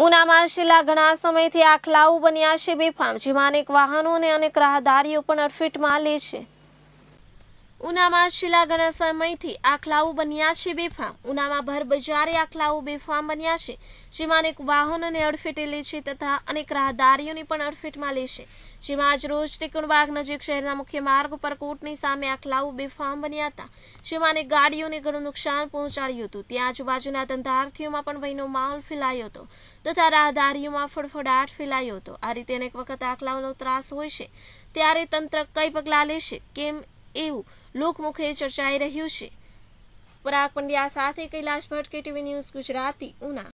ઉનામાં છેલ્લા ઘણા સમયથી આખલાઓ બન્યા છે બેફામ જેમાં અનેક વાહનો અને અનેક રાહદારીઓ પણ અડફેટમાં લે છે ઉનામાં છેલ્લા ઘણા સમયથી આખલાઓ બન્યા છે બેફામ ઉનામાં ભર બજારે આખલાઓ બેફામ બન્યા છે જેમાં અનેક વાહનોને અડફેટે લે છે તથા અનેક રાહદારીઓને પણ અડફેટમાં લે છે જેમાં આજ રોજ ત્રિકુણબાગ નજીક શહેરના મુખ્ય માર્ગ પર કોર્ટની સામે આખલાઓ બેફામ બન્યા હતા જેમાં અનેક ગાડીઓને ઘણું નુકસાન પહોંચાડ્યું હતું ત્યાં આજુબાજુના ધંધાર્થીઓમાં પણ ભયનો માહોલ ફેલાયો હતો તથા રાહદારીઓમાં ફડફડાટ ફેલાયો હતો આ રીતે અનેક વખત આખલાઓનો ત્રાસ હોય છે ત્યારે તંત્ર કઈ પગલાં લેશે કેમ એવું લોકમુખે ચર્ચાઈ રહ્યું છે પરાગ પંડ્યા સાથે કૈલાશ ભટ્ટ કેટીવી ન્યૂઝ ગુજરાતી ઉના